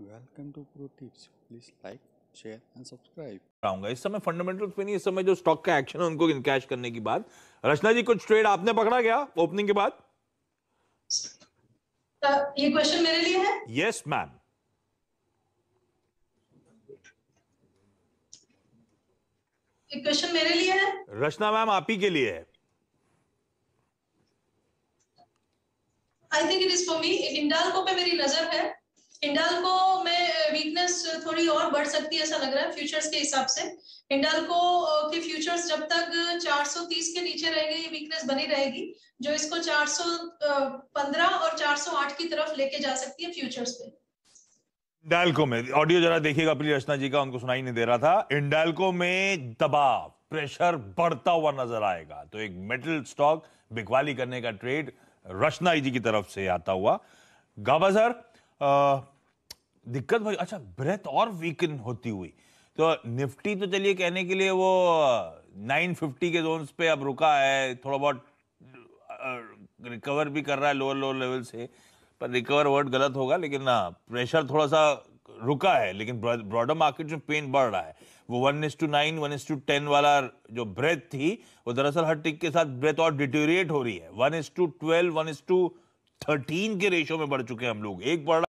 welcome to pro tips please like share and subscribe आऊंगा इस समय फंडामेंटल्स पे नहीं इस समय जो स्टॉक का एक्शन है उनको इनकैश करने की बात रचना जी कुछ ट्रेड आपने पकड़ा ओपनिंग के बाद ये क्वेश्चन मेरे लिए है यस मैम क्वेश्चन मेरे लिए है रचना मैम आप ही के लिए है I think it is for me को पे मेरी नजर है हिंडाल को मैं वीकनेस थोड़ी और बढ़ सकती है ऐसा लग रहा है फ्यूचर्स के हिसाब से हिंडाल को के फ्यूचर्स जब तक 430 के नीचे रहेंगे ये वीकनेस बनी रहेगी जो इसको 415 और 408 की तरफ लेके जा सकती है फ्यूचर्स पे इंडालको में ऑडियो जरा देखिएगा प्लीज रचना जी का उनको सुनाई नहीं दे रहा था इंडालको में दबाव प्रेशर बढ़ता हुआ नजर आएगा तो एक मेटल स्टॉक बिकवाली करने का ट्रेड रचना जी की तरफ से आता हुआ गाबा सर दिक्कत भाई अच्छा ब्रेथ और वीकन होती हुई तो निफ्टी तो चलिए कहने के लिए वो 950 के जोन्स पे अब रुका है थोड़ा बहुत रिकवर भी कर रहा है लोअर लोअर लेवल से पर रिकवर वर्ड गलत होगा लेकिन ना हाँ, प्रेशर थोड़ा सा रुका है लेकिन ब्रॉडर मार्केट में पेन बढ़ रहा है वो one is to nine one is to ten वाला जो ब्रेथ थी वो दरअसल हर टिक के साथ ब्रेथ और डिटोरिएट हो रही है one is to twelve one is to thirteen के रेशियो में बढ़ चुके हैं हम लोग एक बढ़ रहा